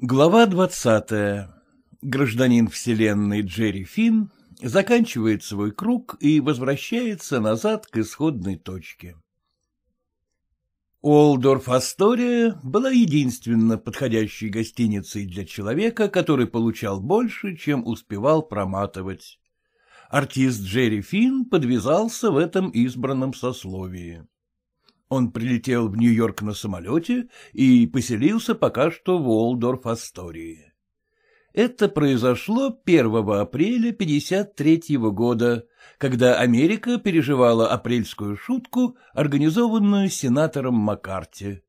Глава двадцатая. Гражданин вселенной Джерри Финн заканчивает свой круг и возвращается назад к исходной точке. Олдорф Астория была единственно подходящей гостиницей для человека, который получал больше, чем успевал проматывать. Артист Джерри Финн подвязался в этом избранном сословии. Он прилетел в Нью-Йорк на самолете и поселился пока что в Уолдорф-Астории. Это произошло 1 апреля 1953 года, когда Америка переживала апрельскую шутку, организованную сенатором Маккарти.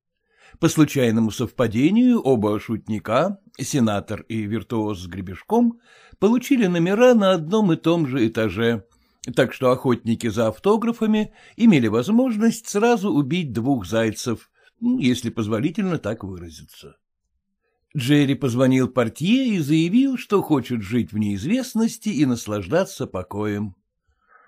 По случайному совпадению оба шутника, сенатор и виртуоз с гребешком, получили номера на одном и том же этаже, так что охотники за автографами имели возможность сразу убить двух зайцев, ну, если позволительно так выразиться. Джерри позвонил портье и заявил, что хочет жить в неизвестности и наслаждаться покоем.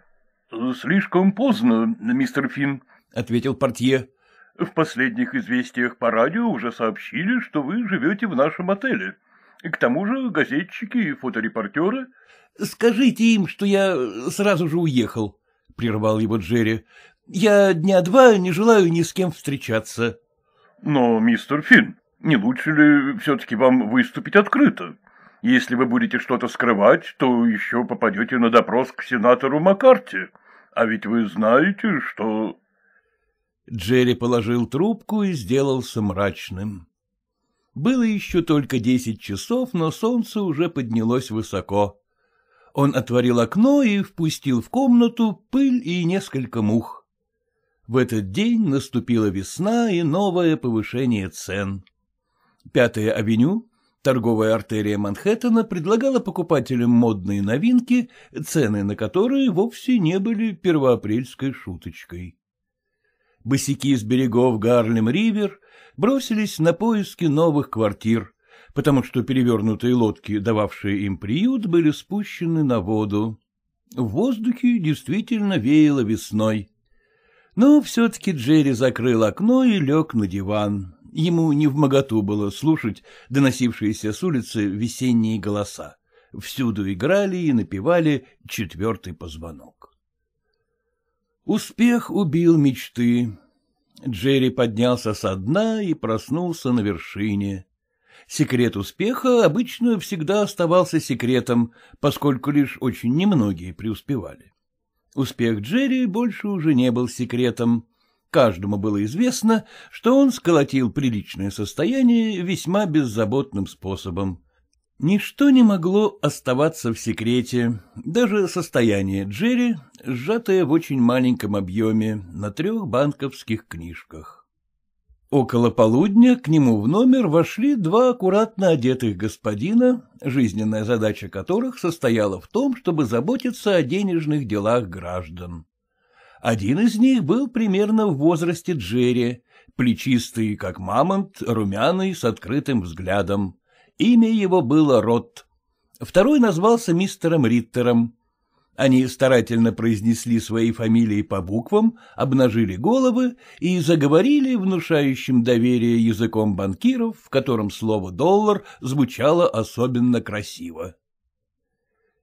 — Слишком поздно, мистер Финн, — ответил портье. — В последних известиях по радио уже сообщили, что вы живете в нашем отеле. — к тому же газетчики и фоторепортеры... — Скажите им, что я сразу же уехал, — прервал его Джерри. — Я дня два не желаю ни с кем встречаться. — Но, мистер Финн, не лучше ли все-таки вам выступить открыто? Если вы будете что-то скрывать, то еще попадете на допрос к сенатору Маккарти. А ведь вы знаете, что... Джерри положил трубку и сделался мрачным. Было еще только десять часов, но солнце уже поднялось высоко. Он отворил окно и впустил в комнату пыль и несколько мух. В этот день наступила весна и новое повышение цен. Пятая авеню, торговая артерия Манхэттена, предлагала покупателям модные новинки, цены на которые вовсе не были первоапрельской шуточкой босики с берегов Гарлем-Ривер, бросились на поиски новых квартир, потому что перевернутые лодки, дававшие им приют, были спущены на воду. В воздухе действительно веяло весной. Но все-таки Джерри закрыл окно и лег на диван. Ему не в было слушать доносившиеся с улицы весенние голоса. Всюду играли и напевали четвертый позвонок. Успех убил мечты. Джерри поднялся со дна и проснулся на вершине. Секрет успеха обычно всегда оставался секретом, поскольку лишь очень немногие преуспевали. Успех Джерри больше уже не был секретом. Каждому было известно, что он сколотил приличное состояние весьма беззаботным способом. Ничто не могло оставаться в секрете, даже состояние Джерри, сжатое в очень маленьком объеме на трех банковских книжках. Около полудня к нему в номер вошли два аккуратно одетых господина, жизненная задача которых состояла в том, чтобы заботиться о денежных делах граждан. Один из них был примерно в возрасте Джерри, плечистый, как мамонт, румяный, с открытым взглядом. Имя его было Рот. Второй назвался мистером Риттером. Они старательно произнесли свои фамилии по буквам, обнажили головы и заговорили внушающим доверие языком банкиров, в котором слово «доллар» звучало особенно красиво.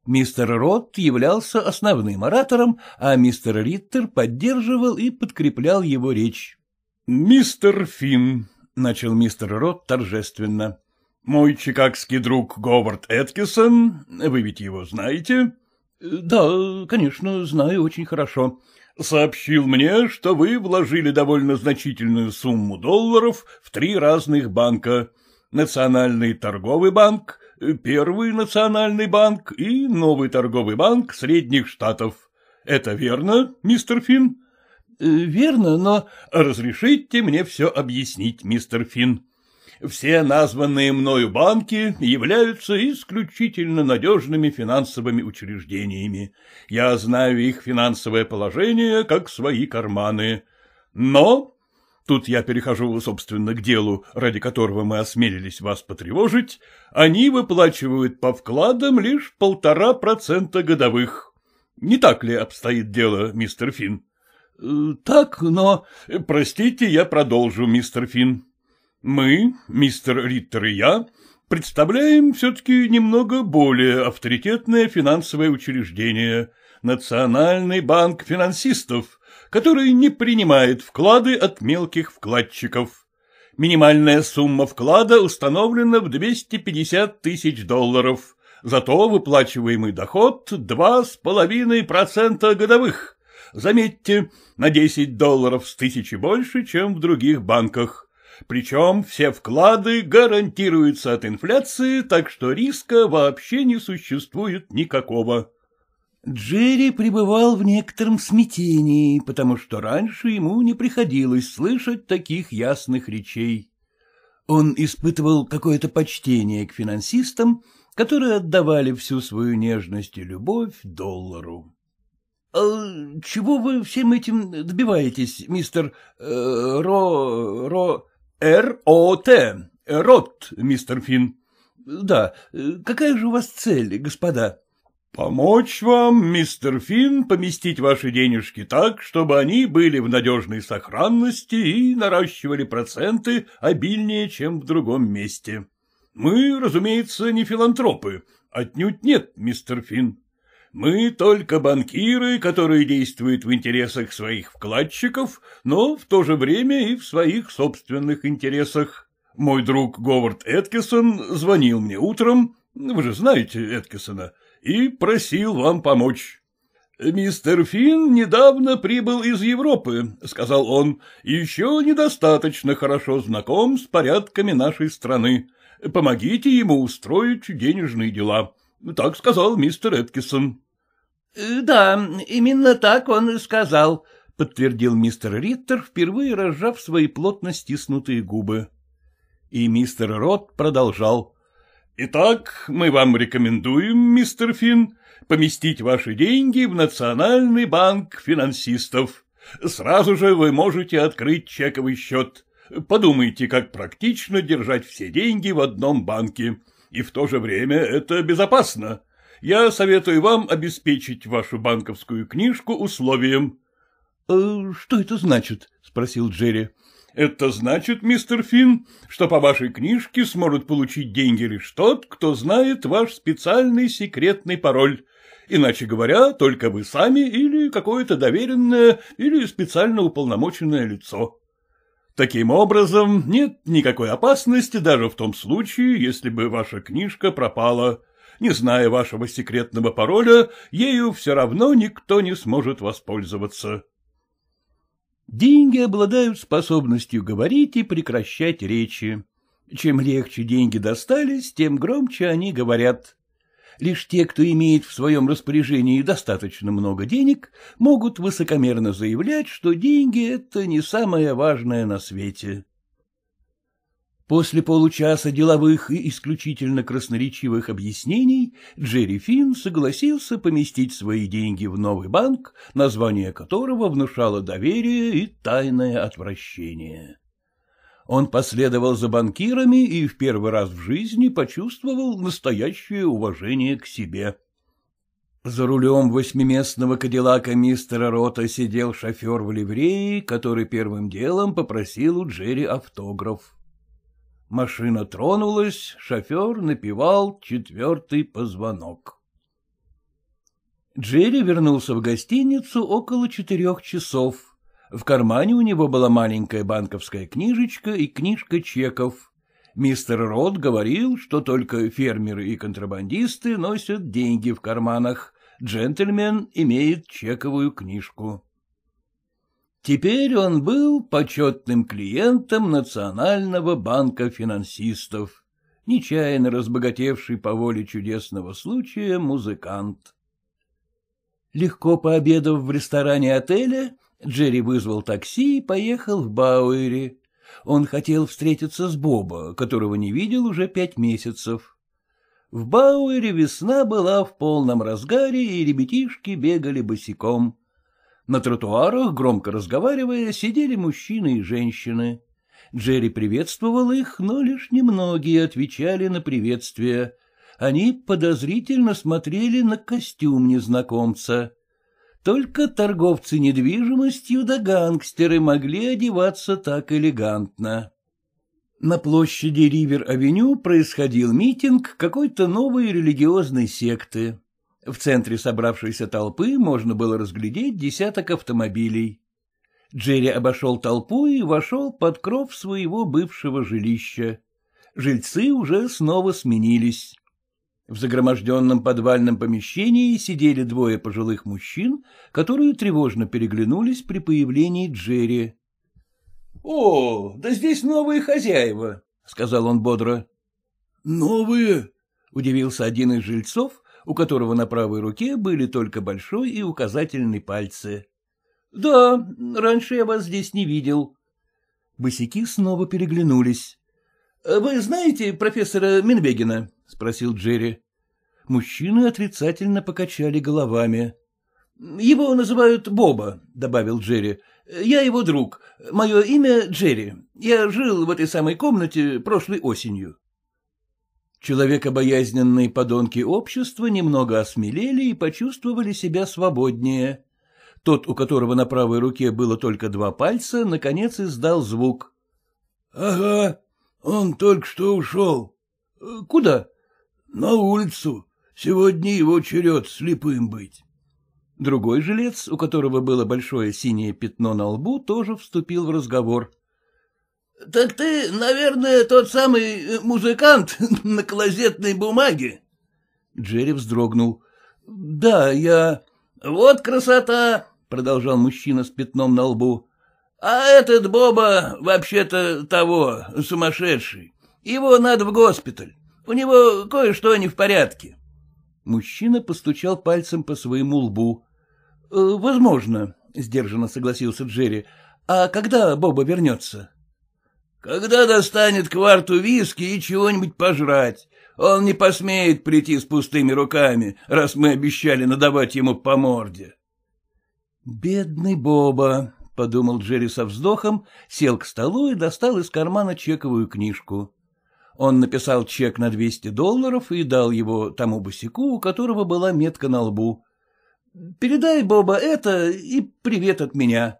Мистер Рот являлся основным оратором, а мистер Риттер поддерживал и подкреплял его речь. «Мистер Финн», — начал мистер Рот торжественно, — мой чикагский друг Говард Эткисон, вы ведь его знаете? — Да, конечно, знаю очень хорошо. Сообщил мне, что вы вложили довольно значительную сумму долларов в три разных банка. Национальный торговый банк, Первый национальный банк и Новый торговый банк Средних Штатов. Это верно, мистер Финн? Э, — Верно, но разрешите мне все объяснить, мистер Финн все названные мною банки являются исключительно надежными финансовыми учреждениями. Я знаю их финансовое положение как свои карманы. Но, тут я перехожу, собственно, к делу, ради которого мы осмелились вас потревожить, они выплачивают по вкладам лишь полтора процента годовых. Не так ли обстоит дело, мистер Финн? Э, — Так, но... Э, — Простите, я продолжу, мистер Финн. Мы, мистер Риттер и я, представляем все-таки немного более авторитетное финансовое учреждение – Национальный банк финансистов, который не принимает вклады от мелких вкладчиков. Минимальная сумма вклада установлена в 250 тысяч долларов, зато выплачиваемый доход – 2,5% годовых. Заметьте, на 10 долларов с тысячи больше, чем в других банках. Причем все вклады гарантируются от инфляции, так что риска вообще не существует никакого. Джерри пребывал в некотором смятении, потому что раньше ему не приходилось слышать таких ясных речей. Он испытывал какое-то почтение к финансистам, которые отдавали всю свою нежность и любовь доллару. А — Чего вы всем этим добиваетесь, мистер э, Ро... Ро... Р-О-Т. Рот, мистер Финн. Да, э, какая же у вас цель, господа? Помочь вам, мистер Финн, поместить ваши денежки так, чтобы они были в надежной сохранности и наращивали проценты обильнее, чем в другом месте. Мы, разумеется, не филантропы. Отнюдь нет, мистер Финн. Мы только банкиры, которые действуют в интересах своих вкладчиков, но в то же время и в своих собственных интересах. Мой друг Говард Эткисон звонил мне утром, вы же знаете Эткисона, и просил вам помочь. «Мистер Финн недавно прибыл из Европы», — сказал он, — «еще недостаточно хорошо знаком с порядками нашей страны. Помогите ему устроить денежные дела. Так сказал мистер Эткисон. Э, — Да, именно так он и сказал, — подтвердил мистер Риттер, впервые разжав свои плотно стиснутые губы. И мистер Рот продолжал. — Итак, мы вам рекомендуем, мистер Финн, поместить ваши деньги в Национальный банк финансистов. Сразу же вы можете открыть чековый счет. Подумайте, как практично держать все деньги в одном банке и в то же время это безопасно. Я советую вам обеспечить вашу банковскую книжку условием. Э, — Что это значит? — спросил Джерри. — Это значит, мистер Финн, что по вашей книжке сможет получить деньги лишь тот, кто знает ваш специальный секретный пароль. Иначе говоря, только вы сами или какое-то доверенное или специально уполномоченное лицо. Таким образом, нет никакой опасности даже в том случае, если бы ваша книжка пропала. Не зная вашего секретного пароля, ею все равно никто не сможет воспользоваться. Деньги обладают способностью говорить и прекращать речи. Чем легче деньги достались, тем громче они говорят лишь те, кто имеет в своем распоряжении достаточно много денег, могут высокомерно заявлять, что деньги — это не самое важное на свете. После получаса деловых и исключительно красноречивых объяснений Джерри Финн согласился поместить свои деньги в новый банк, название которого внушало доверие и тайное отвращение он последовал за банкирами и в первый раз в жизни почувствовал настоящее уважение к себе. За рулем восьмиместного кадиллака мистера Рота сидел шофер в ливреи, который первым делом попросил у Джерри автограф. Машина тронулась, шофер напевал четвертый позвонок. Джерри вернулся в гостиницу около четырех часов. В кармане у него была маленькая банковская книжечка и книжка чеков. Мистер Рот говорил, что только фермеры и контрабандисты носят деньги в карманах. Джентльмен имеет чековую книжку. Теперь он был почетным клиентом Национального банка финансистов, нечаянно разбогатевший по воле чудесного случая музыкант. Легко пообедав в ресторане отеля, Джерри вызвал такси и поехал в Бауэри. Он хотел встретиться с Боба, которого не видел уже пять месяцев. В Бауэре весна была в полном разгаре, и ребятишки бегали босиком. На тротуарах, громко разговаривая, сидели мужчины и женщины. Джерри приветствовал их, но лишь немногие отвечали на приветствие. Они подозрительно смотрели на костюм незнакомца. Только торговцы недвижимостью да гангстеры могли одеваться так элегантно. На площади Ривер-авеню происходил митинг какой-то новой религиозной секты. В центре собравшейся толпы можно было разглядеть десяток автомобилей. Джерри обошел толпу и вошел под кров своего бывшего жилища. Жильцы уже снова сменились. В загроможденном подвальном помещении сидели двое пожилых мужчин, которые тревожно переглянулись при появлении Джерри. — О, да здесь новые хозяева, — сказал он бодро. — Новые? — удивился один из жильцов, у которого на правой руке были только большой и указательный пальцы. — Да, раньше я вас здесь не видел. Босики снова переглянулись. — Вы знаете профессора Минбегина? —— спросил Джерри. Мужчины отрицательно покачали головами. — Его называют Боба, — добавил Джерри. — Я его друг. Мое имя Джерри. Я жил в этой самой комнате прошлой осенью. Человекобоязненные подонки общества немного осмелели и почувствовали себя свободнее. Тот, у которого на правой руке было только два пальца, наконец издал звук. — Ага, он только что ушел. — Куда? На улицу. Сегодня его черед слепым быть. Другой жилец, у которого было большое синее пятно на лбу, тоже вступил в разговор. — Так ты, наверное, тот самый э, музыкант на клозетной бумаге? Джерри вздрогнул. — Да, я... — Вот красота! — продолжал мужчина с пятном на лбу. — А этот Боба вообще-то того, сумасшедший. Его надо в госпиталь. У него кое-что не в порядке. Мужчина постучал пальцем по своему лбу. «Э, — Возможно, — сдержанно согласился Джерри. — А когда Боба вернется? — Когда достанет кварту виски и чего-нибудь пожрать. Он не посмеет прийти с пустыми руками, раз мы обещали надавать ему по морде. «Бедный Боба», — подумал Джерри со вздохом, сел к столу и достал из кармана чековую книжку. Он написал чек на 200 долларов и дал его тому босику, у которого была метка на лбу. «Передай, Боба, это и привет от меня».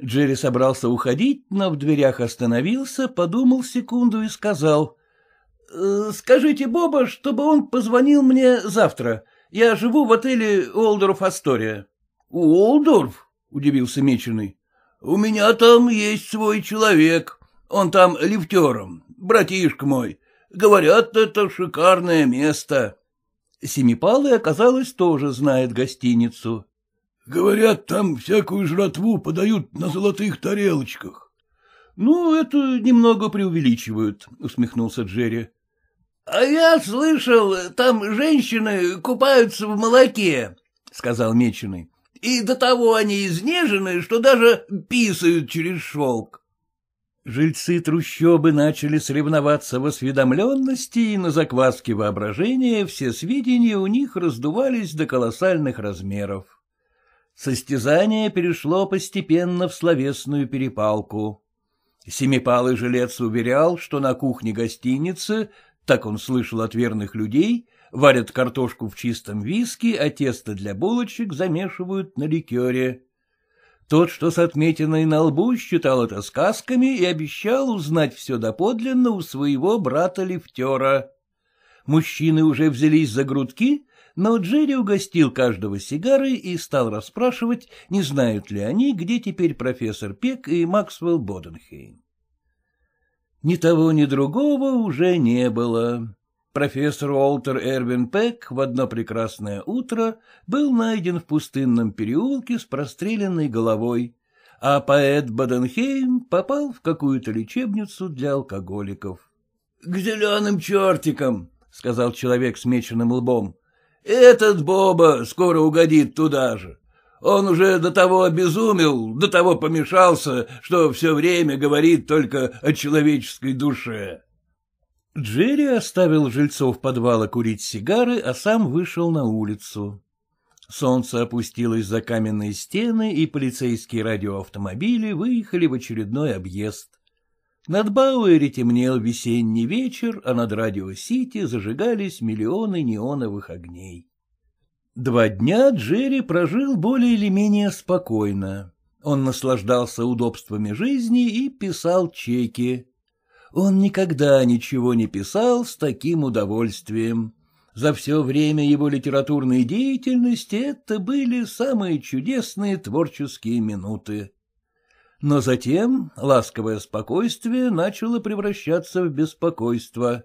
Джерри собрался уходить, но в дверях остановился, подумал секунду и сказал. «Э, «Скажите Боба, чтобы он позвонил мне завтра. Я живу в отеле Олдорф Астория». «Олдорф?» — удивился Меченый. «У меня там есть свой человек. Он там лифтером братишка мой, говорят, это шикарное место. Семипалы, оказалось, тоже знает гостиницу. — Говорят, там всякую жратву подают на золотых тарелочках. — Ну, это немного преувеличивают, — усмехнулся Джерри. — А я слышал, там женщины купаются в молоке, — сказал Меченый. — И до того они изнежены, что даже писают через шелк. Жильцы трущобы начали соревноваться в осведомленности, и на закваске воображения все сведения у них раздувались до колоссальных размеров. Состязание перешло постепенно в словесную перепалку. Семипалый жилец уверял, что на кухне гостиницы, так он слышал от верных людей, варят картошку в чистом виске, а тесто для булочек замешивают на ликере. Тот, что с отметиной на лбу, считал это сказками и обещал узнать все доподлинно у своего брата-лифтера. Мужчины уже взялись за грудки, но Джерри угостил каждого сигарой и стал расспрашивать, не знают ли они, где теперь профессор Пек и Максвелл Боденхейм. Ни того, ни другого уже не было профессор Уолтер Эрвин Пек в одно прекрасное утро был найден в пустынном переулке с простреленной головой, а поэт Баденхейм попал в какую-то лечебницу для алкоголиков. — К зеленым чертикам! — сказал человек с меченым лбом. — Этот Боба скоро угодит туда же. Он уже до того обезумел, до того помешался, что все время говорит только о человеческой душе. Джерри оставил жильцов подвала курить сигары, а сам вышел на улицу. Солнце опустилось за каменные стены, и полицейские радиоавтомобили выехали в очередной объезд. Над Бауэри темнел весенний вечер, а над Радио-Сити зажигались миллионы неоновых огней. Два дня Джерри прожил более или менее спокойно. Он наслаждался удобствами жизни и писал чеки он никогда ничего не писал с таким удовольствием. За все время его литературной деятельности это были самые чудесные творческие минуты. Но затем ласковое спокойствие начало превращаться в беспокойство.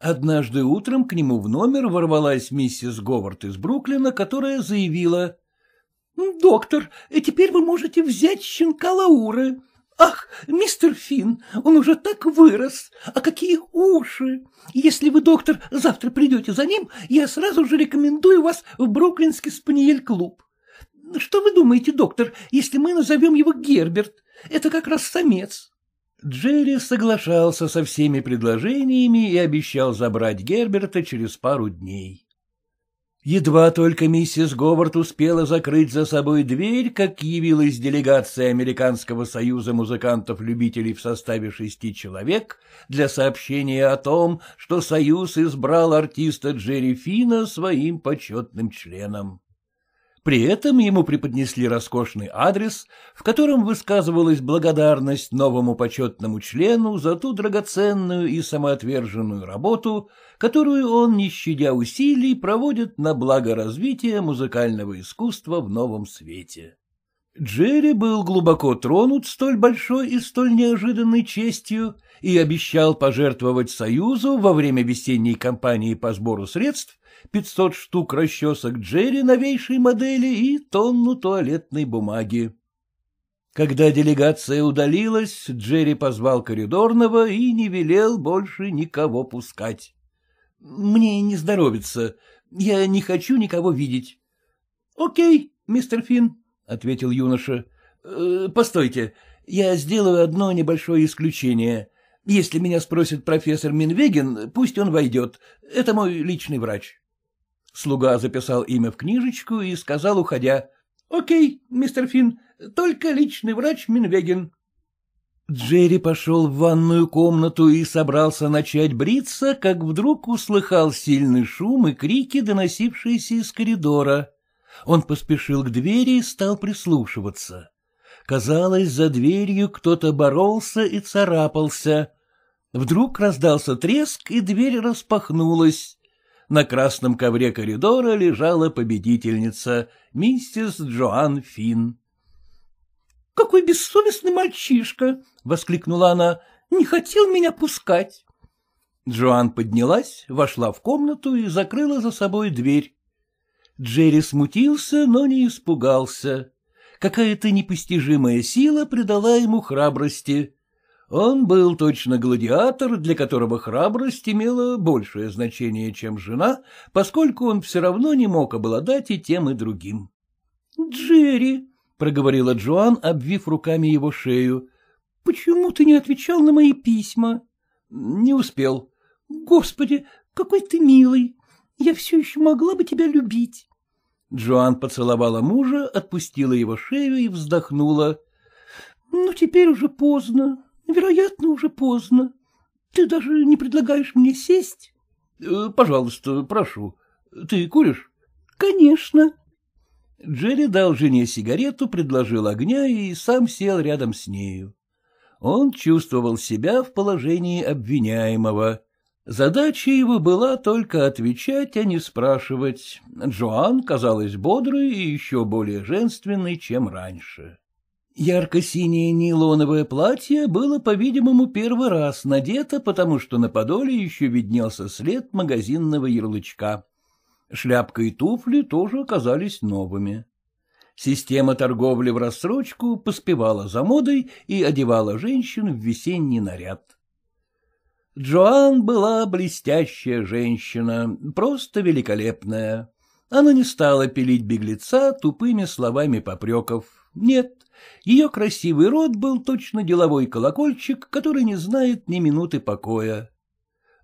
Однажды утром к нему в номер ворвалась миссис Говард из Бруклина, которая заявила. — Доктор, теперь вы можете взять щенка Лауры. Ах, мистер Финн, он уже так вырос, а какие уши! Если вы, доктор, завтра придете за ним, я сразу же рекомендую вас в Бруклинский спаниель-клуб. Что вы думаете, доктор, если мы назовем его Герберт? Это как раз самец. Джерри соглашался со всеми предложениями и обещал забрать Герберта через пару дней. Едва только миссис Говард успела закрыть за собой дверь, как явилась делегация Американского союза музыкантов-любителей в составе шести человек для сообщения о том, что союз избрал артиста Джерри Фина своим почетным членом. При этом ему преподнесли роскошный адрес, в котором высказывалась благодарность новому почетному члену за ту драгоценную и самоотверженную работу, которую он, не щадя усилий, проводит на благо развития музыкального искусства в новом свете. Джерри был глубоко тронут столь большой и столь неожиданной честью и обещал пожертвовать Союзу во время весенней кампании по сбору средств 500 штук расчесок Джерри новейшей модели и тонну туалетной бумаги. Когда делегация удалилась, Джерри позвал коридорного и не велел больше никого пускать. — Мне не здоровится. Я не хочу никого видеть. — Окей, мистер Финн. — ответил юноша. «Э, — Постойте, я сделаю одно небольшое исключение. Если меня спросит профессор Минвеген, пусть он войдет. Это мой личный врач. Слуга записал имя в книжечку и сказал, уходя, «Окей, мистер Финн, только личный врач Минвеген». Джерри пошел в ванную комнату и собрался начать бриться, как вдруг услыхал сильный шум и крики, доносившиеся из коридора. Он поспешил к двери и стал прислушиваться. Казалось, за дверью кто-то боролся и царапался. Вдруг раздался треск, и дверь распахнулась. На красном ковре коридора лежала победительница, миссис Джоан Финн. — Какой бессовестный мальчишка! — воскликнула она. — Не хотел меня пускать. Джоан поднялась, вошла в комнату и закрыла за собой дверь. Джерри смутился, но не испугался. Какая-то непостижимая сила придала ему храбрости. Он был точно гладиатор, для которого храбрость имела большее значение, чем жена, поскольку он все равно не мог обладать и тем, и другим. «Джерри», — проговорила Джоан, обвив руками его шею, — «почему ты не отвечал на мои письма?» «Не успел». «Господи, какой ты милый! Я все еще могла бы тебя любить. Джоан поцеловала мужа, отпустила его шею и вздохнула. — Ну, теперь уже поздно. Вероятно, уже поздно. Ты даже не предлагаешь мне сесть? — э, Пожалуйста, прошу. Ты куришь? — Конечно. Джерри дал жене сигарету, предложил огня и сам сел рядом с нею. Он чувствовал себя в положении обвиняемого. Задача его была только отвечать, а не спрашивать. Джоан казалась бодрой и еще более женственной, чем раньше. Ярко-синее нейлоновое платье было, по-видимому, первый раз надето, потому что на подоле еще виднелся след магазинного ярлычка. Шляпка и туфли тоже оказались новыми. Система торговли в рассрочку поспевала за модой и одевала женщин в весенний наряд. Джоан была блестящая женщина, просто великолепная. Она не стала пилить беглеца тупыми словами попреков. Нет, ее красивый рот был точно деловой колокольчик, который не знает ни минуты покоя.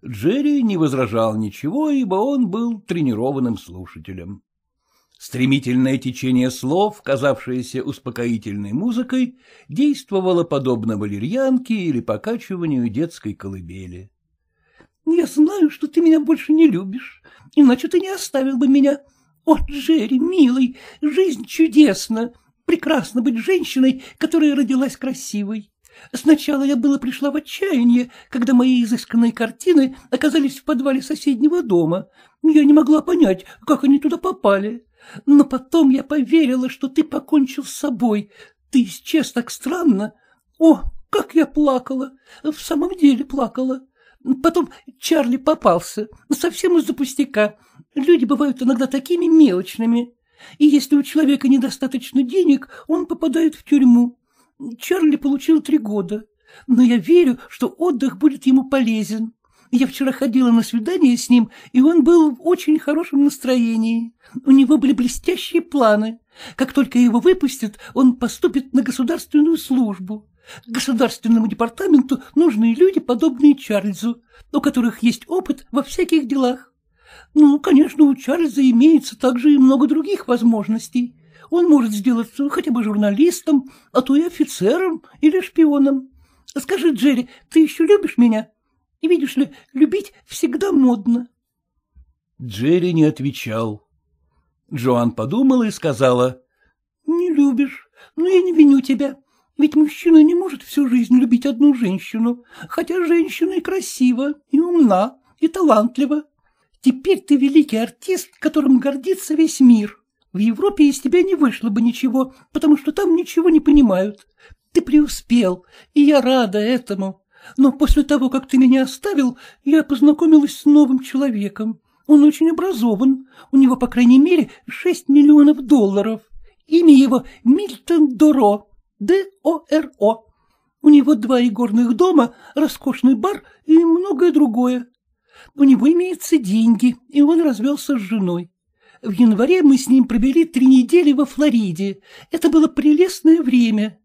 Джерри не возражал ничего, ибо он был тренированным слушателем. Стремительное течение слов, казавшееся успокоительной музыкой, действовало подобно валерьянке или покачиванию детской колыбели. — Я знаю, что ты меня больше не любишь, иначе ты не оставил бы меня. О, Джерри, милый, жизнь чудесна! Прекрасно быть женщиной, которая родилась красивой. Сначала я было пришла в отчаяние, когда мои изысканные картины оказались в подвале соседнего дома. Я не могла понять, как они туда попали. Но потом я поверила, что ты покончил с собой. Ты исчез так странно. О, как я плакала! В самом деле плакала. Потом Чарли попался, совсем из-за пустяка. Люди бывают иногда такими мелочными. И если у человека недостаточно денег, он попадает в тюрьму. Чарли получил три года. Но я верю, что отдых будет ему полезен. Я вчера ходила на свидание с ним, и он был в очень хорошем настроении. У него были блестящие планы. Как только его выпустят, он поступит на государственную службу. К государственному департаменту нужны люди, подобные Чарльзу, у которых есть опыт во всяких делах. Ну, конечно, у Чарльза имеется также и много других возможностей. Он может сделаться хотя бы журналистом, а то и офицером или шпионом. Скажи, Джерри, ты еще любишь меня? И Видишь ли, ну, любить всегда модно. Джерри не отвечал. Джоан подумала и сказала. — Не любишь, но ну, я не виню тебя. Ведь мужчина не может всю жизнь любить одну женщину, хотя женщина и красива, и умна, и талантлива. Теперь ты великий артист, которым гордится весь мир. В Европе из тебя не вышло бы ничего, потому что там ничего не понимают. Ты преуспел, и я рада этому но после того, как ты меня оставил, я познакомилась с новым человеком. Он очень образован, у него, по крайней мере, шесть миллионов долларов. Имя его Мильтон Доро, Д-О-Р-О. У него два игорных дома, роскошный бар и многое другое. У него имеются деньги, и он развелся с женой. В январе мы с ним провели три недели во Флориде. Это было прелестное время.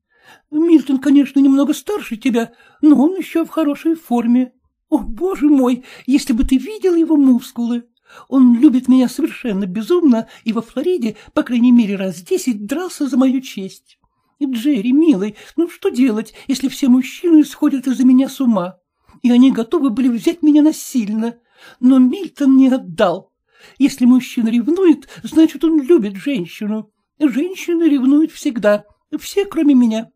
Милтон, конечно, немного старше тебя, но он еще в хорошей форме. О, боже мой, если бы ты видел его мускулы! Он любит меня совершенно безумно и во Флориде, по крайней мере, раз десять дрался за мою честь. Джерри, милый, ну что делать, если все мужчины сходят из-за меня с ума? И они готовы были взять меня насильно. Но Милтон не отдал. Если мужчина ревнует, значит, он любит женщину. Женщины ревнуют всегда, все, кроме меня.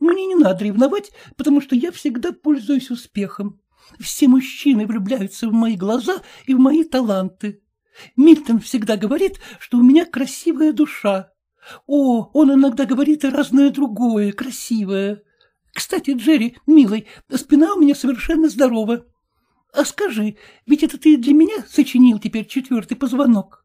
Мне не надо ревновать, потому что я всегда пользуюсь успехом. Все мужчины влюбляются в мои глаза и в мои таланты. Мильтон всегда говорит, что у меня красивая душа. О, он иногда говорит и разное другое, красивое. Кстати, Джерри, милый, спина у меня совершенно здорова. А скажи, ведь это ты для меня сочинил теперь четвертый позвонок?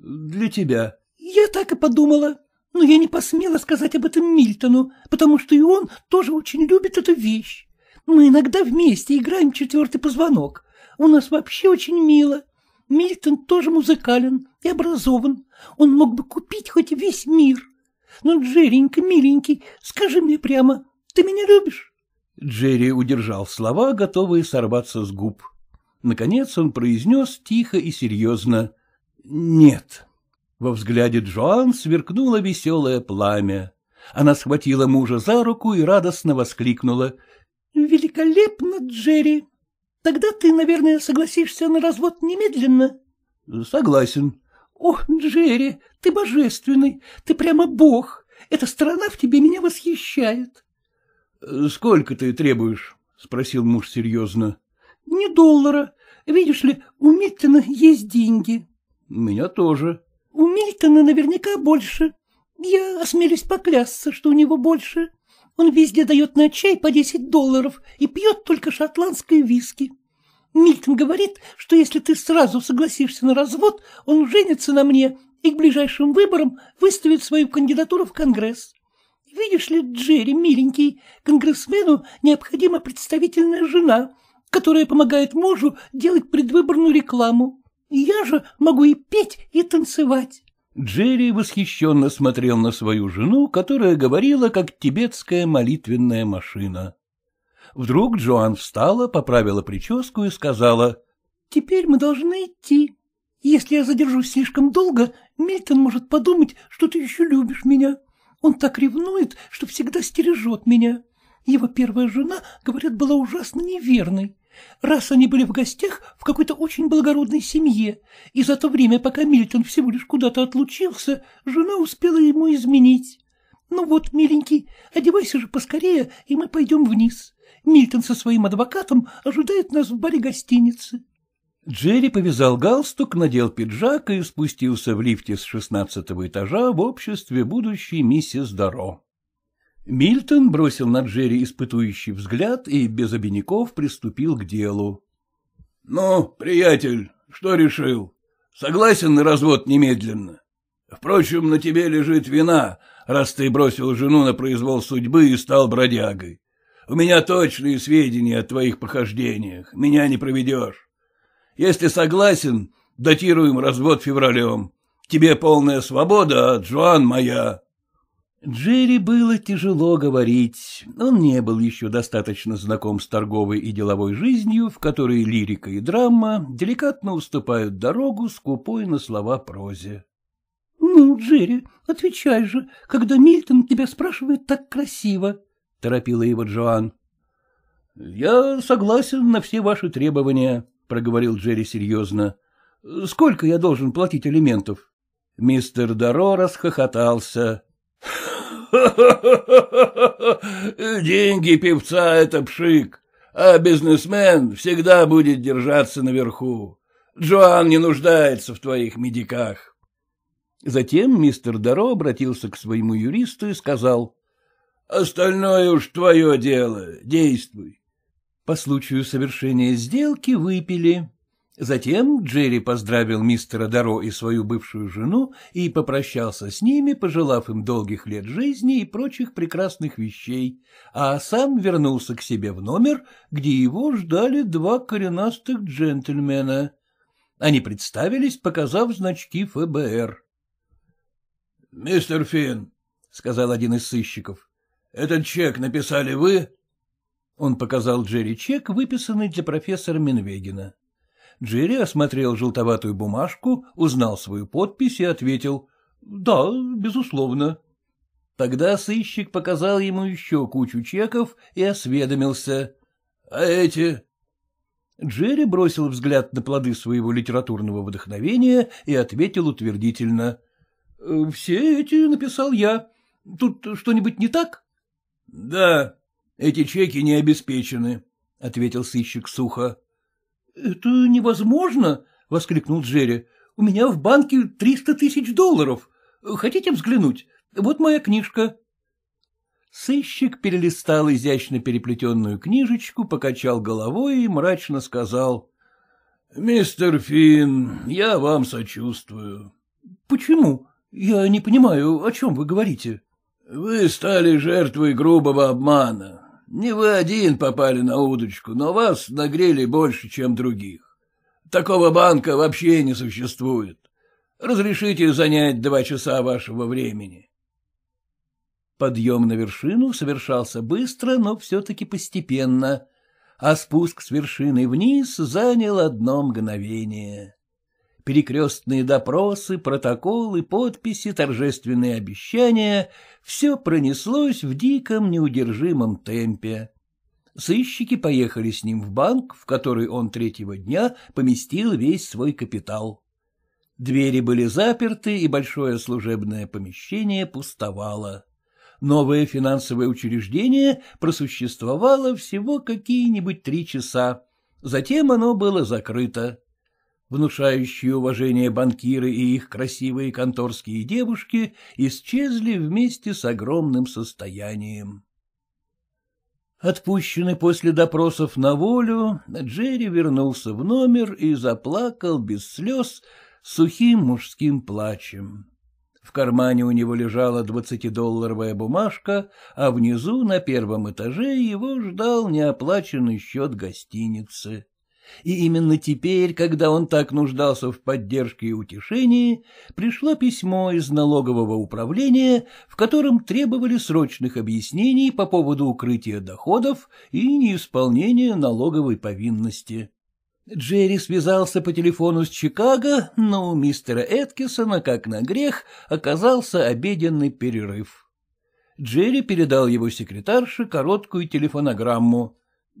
— Для тебя. — Я так и подумала. Но я не посмела сказать об этом Мильтону, потому что и он тоже очень любит эту вещь. Мы иногда вместе играем четвертый позвонок. У нас вообще очень мило. Мильтон тоже музыкален и образован. Он мог бы купить хоть весь мир. Но, Джеренька, миленький, скажи мне прямо, ты меня любишь? Джерри удержал слова, готовые сорваться с губ. Наконец он произнес тихо и серьезно «Нет». Во взгляде Джоан сверкнуло веселое пламя. Она схватила мужа за руку и радостно воскликнула. — Великолепно, Джерри! Тогда ты, наверное, согласишься на развод немедленно. — Согласен. — Ох, Джерри, ты божественный, ты прямо бог. Эта страна в тебе меня восхищает. — Сколько ты требуешь? — спросил муж серьезно. — Не доллара. Видишь ли, у Миттина есть деньги. — Меня тоже. У Мильтона наверняка больше. Я осмелюсь поклясться, что у него больше. Он везде дает на чай по десять долларов и пьет только шотландской виски. Мильтон говорит, что если ты сразу согласишься на развод, он женится на мне и к ближайшим выборам выставит свою кандидатуру в Конгресс. Видишь ли, Джерри, миленький, конгрессмену необходима представительная жена, которая помогает мужу делать предвыборную рекламу. Я же могу и петь, и танцевать. Джерри восхищенно смотрел на свою жену, которая говорила, как тибетская молитвенная машина. Вдруг Джоан встала, поправила прическу и сказала, «Теперь мы должны идти. Если я задержусь слишком долго, Мильтон может подумать, что ты еще любишь меня. Он так ревнует, что всегда стережет меня. Его первая жена, говорят, была ужасно неверной. Раз они были в гостях в какой-то очень благородной семье, и за то время, пока Мильтон всего лишь куда-то отлучился, жена успела ему изменить. Ну вот, миленький, одевайся же поскорее, и мы пойдем вниз. Мильтон со своим адвокатом ожидает нас в баре гостиницы. Джерри повязал галстук, надел пиджак и спустился в лифте с шестнадцатого этажа в обществе будущей миссис Даро. Мильтон бросил на Джерри испытующий взгляд и без обиняков приступил к делу. — Ну, приятель, что решил? Согласен на развод немедленно? Впрочем, на тебе лежит вина, раз ты бросил жену на произвол судьбы и стал бродягой. У меня точные сведения о твоих похождениях, меня не проведешь. Если согласен, датируем развод февралем. Тебе полная свобода, а Джоан моя. Джерри было тяжело говорить, он не был еще достаточно знаком с торговой и деловой жизнью, в которой лирика и драма деликатно уступают дорогу скупой на слова прозе. — Ну, Джерри, отвечай же, когда Мильтон тебя спрашивает так красиво, — торопила его Джоан. — Я согласен на все ваши требования, — проговорил Джерри серьезно. — Сколько я должен платить элементов? Мистер Доро расхохотался. Деньги певца — это пшик, а бизнесмен всегда будет держаться наверху. Джоан не нуждается в твоих медиках. Затем мистер Даро обратился к своему юристу и сказал. — Остальное уж твое дело, действуй. По случаю совершения сделки выпили. Затем Джерри поздравил мистера Даро и свою бывшую жену и попрощался с ними, пожелав им долгих лет жизни и прочих прекрасных вещей, а сам вернулся к себе в номер, где его ждали два коренастых джентльмена. Они представились, показав значки ФБР. — Мистер Финн, — сказал один из сыщиков, — этот чек написали вы? Он показал Джерри чек, выписанный для профессора Минвегина. Джерри осмотрел желтоватую бумажку, узнал свою подпись и ответил «Да, безусловно». Тогда сыщик показал ему еще кучу чеков и осведомился. «А эти?» Джерри бросил взгляд на плоды своего литературного вдохновения и ответил утвердительно. «Э, «Все эти написал я. Тут что-нибудь не так?» «Да, эти чеки не обеспечены», — ответил сыщик сухо. — Это невозможно, — воскликнул Джерри. — У меня в банке триста тысяч долларов. Хотите взглянуть? Вот моя книжка. Сыщик перелистал изящно переплетенную книжечку, покачал головой и мрачно сказал. — Мистер Финн, я вам сочувствую. — Почему? Я не понимаю, о чем вы говорите. — Вы стали жертвой грубого обмана. Не вы один попали на удочку, но вас нагрели больше, чем других. Такого банка вообще не существует. Разрешите занять два часа вашего времени. Подъем на вершину совершался быстро, но все-таки постепенно, а спуск с вершины вниз занял одно мгновение перекрестные допросы, протоколы, подписи, торжественные обещания — все пронеслось в диком неудержимом темпе. Сыщики поехали с ним в банк, в который он третьего дня поместил весь свой капитал. Двери были заперты, и большое служебное помещение пустовало. Новое финансовое учреждение просуществовало всего какие-нибудь три часа. Затем оно было закрыто внушающие уважение банкиры и их красивые конторские девушки, исчезли вместе с огромным состоянием. Отпущенный после допросов на волю, Джерри вернулся в номер и заплакал без слез сухим мужским плачем. В кармане у него лежала двадцатидолларовая бумажка, а внизу на первом этаже его ждал неоплаченный счет гостиницы. И именно теперь, когда он так нуждался в поддержке и утешении, пришло письмо из налогового управления, в котором требовали срочных объяснений по поводу укрытия доходов и неисполнения налоговой повинности. Джерри связался по телефону с Чикаго, но у мистера Эткисона, как на грех, оказался обеденный перерыв. Джерри передал его секретарше короткую телефонограмму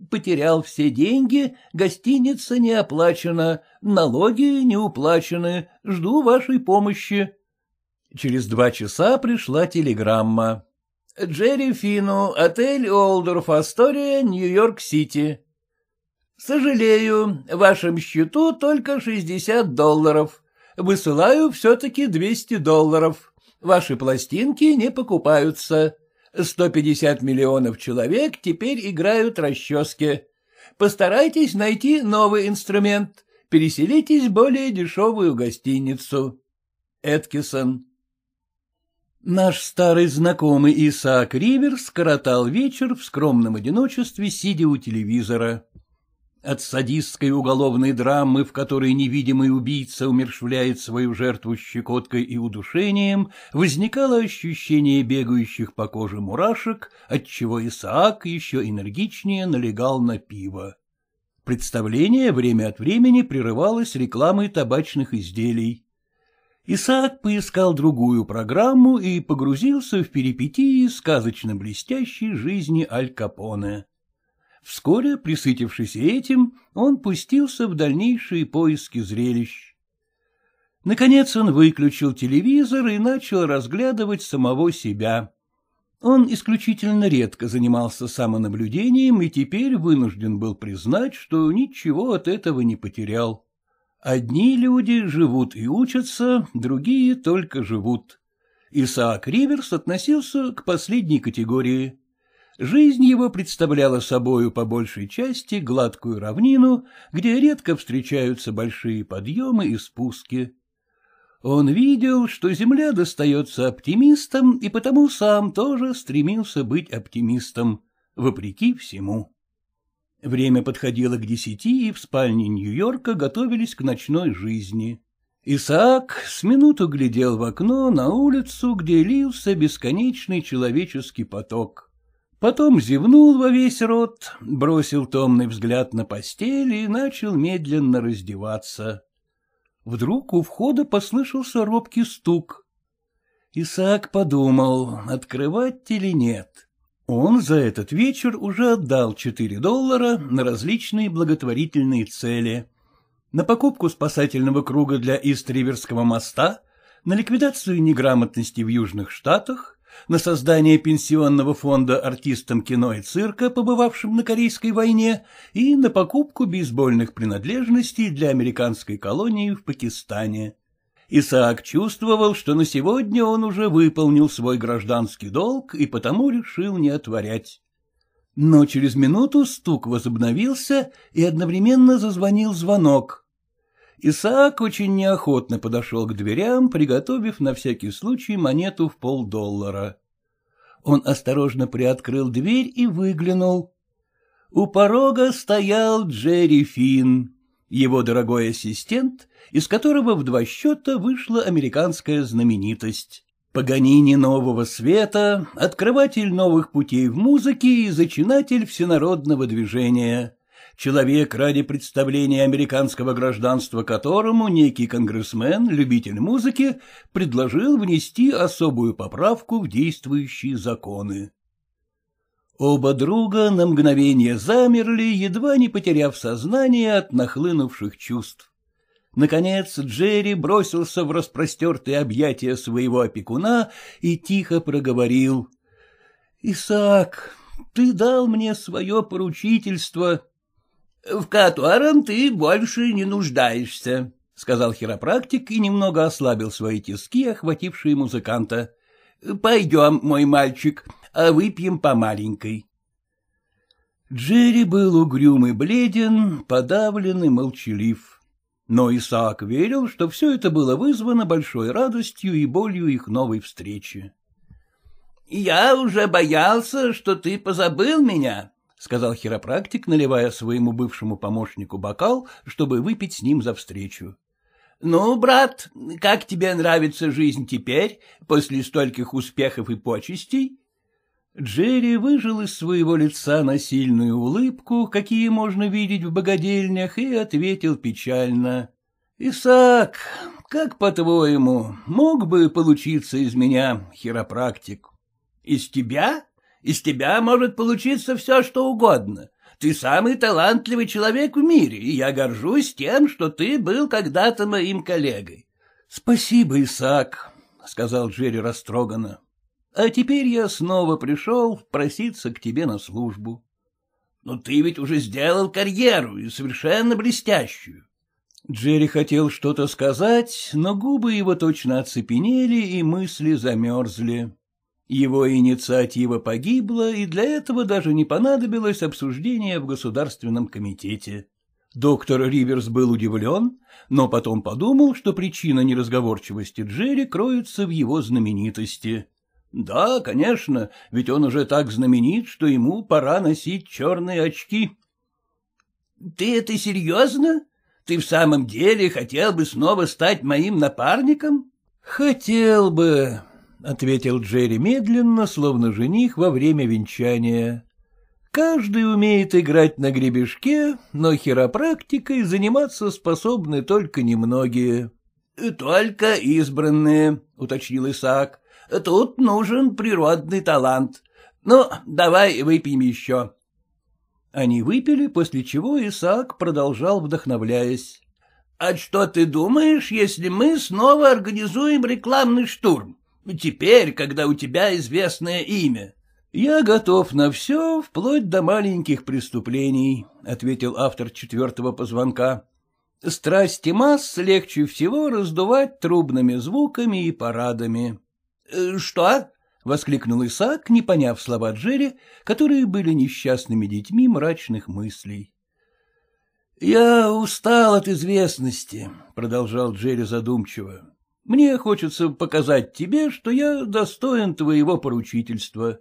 потерял все деньги, гостиница не оплачена, налоги не уплачены, жду вашей помощи. Через два часа пришла телеграмма. Джерри Фину, отель Олдорф Астория, Нью-Йорк-Сити. Сожалею, вашем счету только 60 долларов. Высылаю все-таки 200 долларов. Ваши пластинки не покупаются. 150 миллионов человек теперь играют расчески. Постарайтесь найти новый инструмент. Переселитесь в более дешевую гостиницу. Эткисон. Наш старый знакомый Исаак Риверс коротал вечер в скромном одиночестве, сидя у телевизора. От садистской уголовной драмы, в которой невидимый убийца умершвляет свою жертву щекоткой и удушением, возникало ощущение бегающих по коже мурашек, отчего Исаак еще энергичнее налегал на пиво. Представление время от времени прерывалось рекламой табачных изделий. Исаак поискал другую программу и погрузился в перипетии сказочно блестящей жизни Аль Капоне. Вскоре, присытившись этим, он пустился в дальнейшие поиски зрелищ. Наконец он выключил телевизор и начал разглядывать самого себя. Он исключительно редко занимался самонаблюдением и теперь вынужден был признать, что ничего от этого не потерял. Одни люди живут и учатся, другие только живут. Исаак Риверс относился к последней категории. Жизнь его представляла собою по большей части гладкую равнину, где редко встречаются большие подъемы и спуски. Он видел, что земля достается оптимистам, и потому сам тоже стремился быть оптимистом, вопреки всему. Время подходило к десяти, и в спальне Нью-Йорка готовились к ночной жизни. Исаак с минуту глядел в окно на улицу, где лился бесконечный человеческий поток. Потом зевнул во весь рот, бросил томный взгляд на постель и начал медленно раздеваться. Вдруг у входа послышался робкий стук. Исаак подумал, открывать или нет. Он за этот вечер уже отдал 4 доллара на различные благотворительные цели. На покупку спасательного круга для Истриверского моста, на ликвидацию неграмотности в Южных Штатах — на создание пенсионного фонда артистам кино и цирка, побывавшим на Корейской войне, и на покупку бейсбольных принадлежностей для американской колонии в Пакистане. Исаак чувствовал, что на сегодня он уже выполнил свой гражданский долг и потому решил не отворять. Но через минуту стук возобновился и одновременно зазвонил звонок, Исаак очень неохотно подошел к дверям, приготовив на всякий случай монету в полдоллара. Он осторожно приоткрыл дверь и выглянул. У порога стоял Джерри Финн, его дорогой ассистент, из которого в два счета вышла американская знаменитость. Паганини нового света, открыватель новых путей в музыке и зачинатель всенародного движения человек, ради представления американского гражданства которому некий конгрессмен, любитель музыки, предложил внести особую поправку в действующие законы. Оба друга на мгновение замерли, едва не потеряв сознание от нахлынувших чувств. Наконец Джерри бросился в распростертые объятия своего опекуна и тихо проговорил. — Исаак, ты дал мне свое поручительство, в котором ты больше не нуждаешься, — сказал хиропрактик и немного ослабил свои тиски, охватившие музыканта. — Пойдем, мой мальчик, а выпьем по маленькой. Джерри был угрюм и бледен, подавлен и молчалив. Но Исаак верил, что все это было вызвано большой радостью и болью их новой встречи. — Я уже боялся, что ты позабыл меня, сказал хиропрактик, наливая своему бывшему помощнику бокал, чтобы выпить с ним за встречу. — Ну, брат, как тебе нравится жизнь теперь, после стольких успехов и почестей? Джерри выжил из своего лица насильную улыбку, какие можно видеть в богадельнях, и ответил печально. — Исаак, как по-твоему, мог бы получиться из меня хиропрактик? — Из тебя? Из тебя может получиться все, что угодно. Ты самый талантливый человек в мире, и я горжусь тем, что ты был когда-то моим коллегой. — Спасибо, Исаак, — сказал Джерри растроганно. — А теперь я снова пришел проситься к тебе на службу. — Но ты ведь уже сделал карьеру, и совершенно блестящую. Джерри хотел что-то сказать, но губы его точно оцепенели, и мысли замерзли. Его инициатива погибла, и для этого даже не понадобилось обсуждение в Государственном комитете. Доктор Риверс был удивлен, но потом подумал, что причина неразговорчивости Джерри кроется в его знаменитости. Да, конечно, ведь он уже так знаменит, что ему пора носить черные очки. — Ты это серьезно? Ты в самом деле хотел бы снова стать моим напарником? — Хотел бы, — ответил Джерри медленно, словно жених во время венчания. «Каждый умеет играть на гребешке, но хиропрактикой заниматься способны только немногие». «Только избранные», — уточнил Исаак. «Тут нужен природный талант. Ну, давай выпьем еще». Они выпили, после чего Исаак продолжал, вдохновляясь. «А что ты думаешь, если мы снова организуем рекламный штурм? Теперь, когда у тебя известное имя. — Я готов на все, вплоть до маленьких преступлений, — ответил автор четвертого позвонка. Страсти масс легче всего раздувать трубными звуками и парадами. «Э, — Что? — воскликнул Исаак, не поняв слова Джерри, которые были несчастными детьми мрачных мыслей. — Я устал от известности, — продолжал Джерри задумчиво. Мне хочется показать тебе, что я достоин твоего поручительства.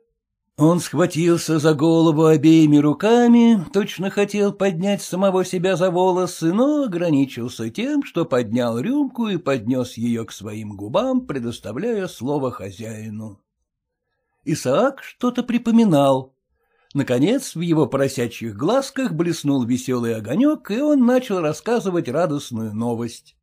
Он схватился за голову обеими руками, точно хотел поднять самого себя за волосы, но ограничился тем, что поднял рюмку и поднес ее к своим губам, предоставляя слово хозяину. Исаак что-то припоминал. Наконец, в его поросячьих глазках блеснул веселый огонек, и он начал рассказывать радостную новость.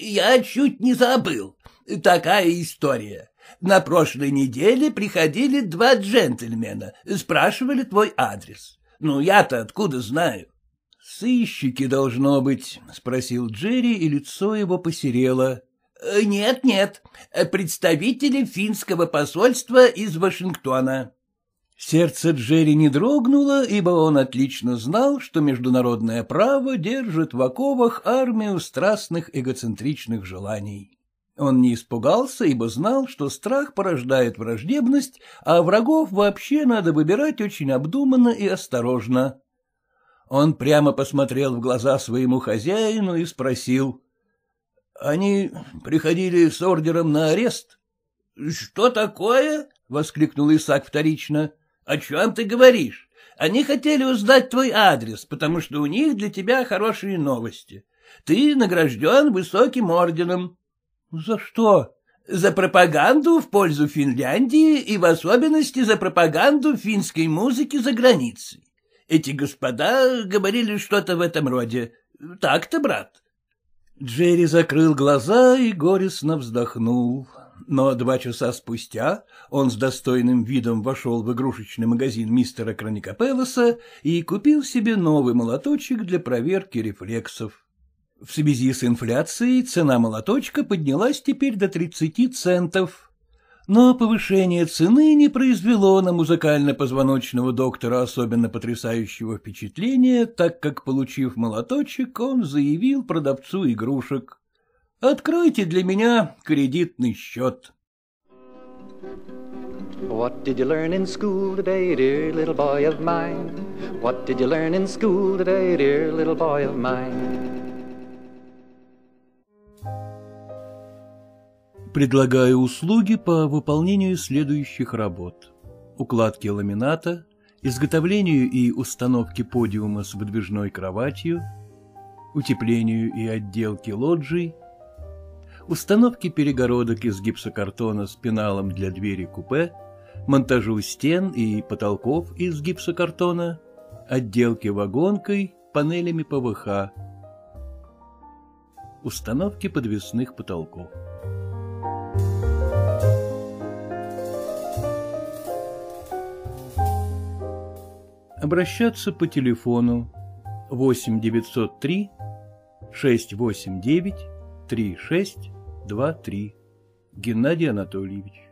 Я чуть не забыл. Такая история. На прошлой неделе приходили два джентльмена, спрашивали твой адрес. Ну, я-то откуда знаю? — Сыщики, должно быть, — спросил Джерри, и лицо его посерело. «Э, «Нет, нет, представители финского посольства из Вашингтона». Сердце Джерри не дрогнуло, ибо он отлично знал, что международное право держит в оковах армию страстных эгоцентричных желаний. Он не испугался, ибо знал, что страх порождает враждебность, а врагов вообще надо выбирать очень обдуманно и осторожно. Он прямо посмотрел в глаза своему хозяину и спросил. — Они приходили с ордером на арест? — Что такое? — воскликнул Исаак вторично. О чем ты говоришь? Они хотели узнать твой адрес, потому что у них для тебя хорошие новости. Ты награжден высоким орденом. — За что? — За пропаганду в пользу Финляндии и в особенности за пропаганду финской музыки за границей. Эти господа говорили что-то в этом роде. Так-то, брат. Джерри закрыл глаза и горестно вздохнул но два часа спустя он с достойным видом вошел в игрушечный магазин мистера Краникопелоса и купил себе новый молоточек для проверки рефлексов. В связи с инфляцией цена молоточка поднялась теперь до 30 центов. Но повышение цены не произвело на музыкально-позвоночного доктора особенно потрясающего впечатления, так как, получив молоточек, он заявил продавцу игрушек. Откройте для меня кредитный счет. What did you learn in school today, dear little boy of mine? What did you learn in school today, dear little boy of mine? Предлагаю услуги по выполнению следующих работ. Укладки ламината, изготовлению и установке подиума с выдвижной кроватью, утеплению и отделке лоджий, установке перегородок из гипсокартона с пеналом для двери купе, монтажу стен и потолков из гипсокартона, отделке вагонкой, панелями ПВХ, установке подвесных потолков. Обращаться по телефону 8 903 689 36 два-три. Геннадий Анатольевич.